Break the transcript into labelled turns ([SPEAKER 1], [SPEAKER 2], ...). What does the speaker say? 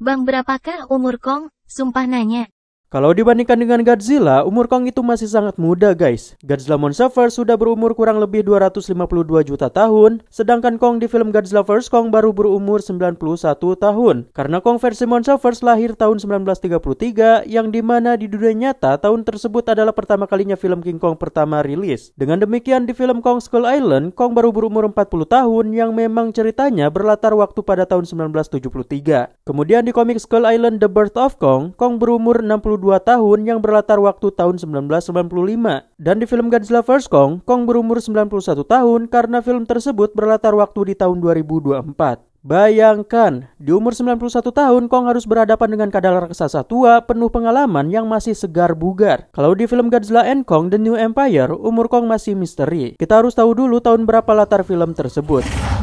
[SPEAKER 1] Bang berapakah umur Kong? Sumpah nanya.
[SPEAKER 2] Kalau dibandingkan dengan Godzilla, umur Kong itu masih sangat muda guys. Godzilla Monsterverse sudah berumur kurang lebih 252 juta tahun, sedangkan Kong di film Godzilla Vs Kong baru berumur 91 tahun. Karena Kong versi Monsterverse lahir tahun 1933, yang dimana di dunia nyata tahun tersebut adalah pertama kalinya film King Kong pertama rilis. Dengan demikian di film Kong Skull Island, Kong baru berumur 40 tahun yang memang ceritanya berlatar waktu pada tahun 1973. Kemudian di komik Skull Island The Birth of Kong, Kong berumur 62 tahun yang berlatar waktu tahun 1995. Dan di film Godzilla vs Kong, Kong berumur 91 tahun karena film tersebut berlatar waktu di tahun 2024. Bayangkan, di umur 91 tahun Kong harus berhadapan dengan kadal raksasa tua penuh pengalaman yang masih segar bugar. Kalau di film Godzilla and Kong The New Empire, umur Kong masih misteri. Kita harus tahu dulu tahun berapa latar film tersebut.